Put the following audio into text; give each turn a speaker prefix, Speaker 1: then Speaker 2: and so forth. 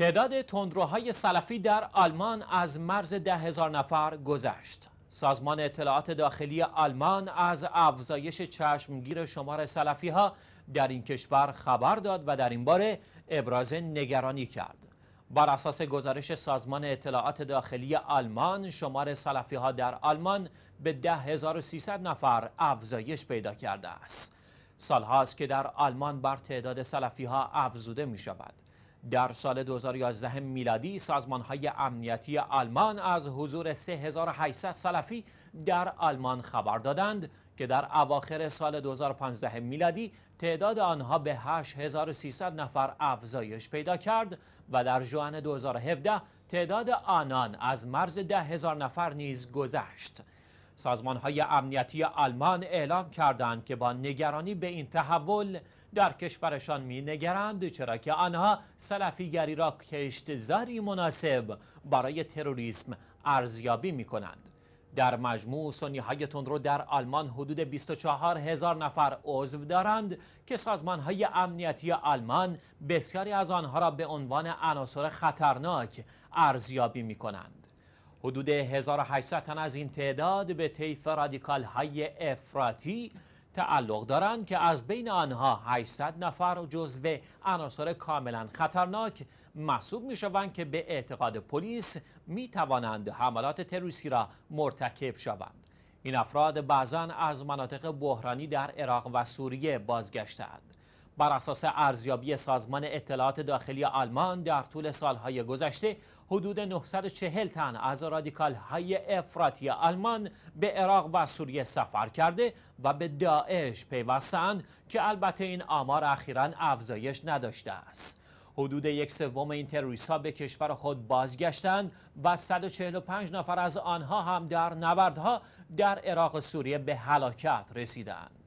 Speaker 1: تعداد تندروهای سلفی در آلمان از مرز ده هزار نفر گذشت. سازمان اطلاعات داخلی آلمان از افزایش چشمگیر شمار سلفی ها در این کشور خبر داد و در این باره ابراز نگرانی کرد. بر اساس گزارش سازمان اطلاعات داخلی آلمان شمار سلفی ها در آلمان به 10300 نفر افزایش پیدا کرده است. سالهاست که در آلمان بر تعداد سلفی ها افزوده می شود. در سال 2011 میلادی سازمان های امنیتی آلمان از حضور 3800 سلفی در آلمان خبر دادند که در اواخر سال 2015 میلادی تعداد آنها به 8300 نفر افزایش پیدا کرد و در جوان 2017 تعداد آنان از مرز 10000 نفر نیز گذشت. سازمان های امنیتی آلمان اعلام کردند که با نگرانی به این تحول در کشورشان می نگرند چرا که آنها سلفیگری را کشتزاری مناسب برای تروریسم ارزیابی می کنند. در مجموع سنی های تندرو در آلمان حدود 24 هزار نفر عضو دارند که سازمان های امنیتی آلمان بسیاری از آنها را به عنوان عناصر خطرناک ارزیابی می کنند. حدود 1800 تن از این تعداد به طیف رادیکال های افراطی تعلق دارند که از بین آنها 800 نفر جزو عناصر کاملا خطرناک محسوب می شوند که به اعتقاد پلیس می توانند حملات تروریستی را مرتکب شوند این افراد بعضا از مناطق بحرانی در عراق و سوریه بازگشتند بر اساس ارزیابی سازمان اطلاعات داخلی آلمان در طول سالهای گذشته حدود 940 تن از رادیکال های افراطی آلمان به عراق و سوریه سفر کرده و به داعش پیوستند که البته این آمار اخیرا افزایش نداشته است. حدود یک سوم این تروریست ها به کشور خود بازگشتند و 145 نفر از آنها هم در نبردها در عراق و سوریه به هلاکت رسیدند.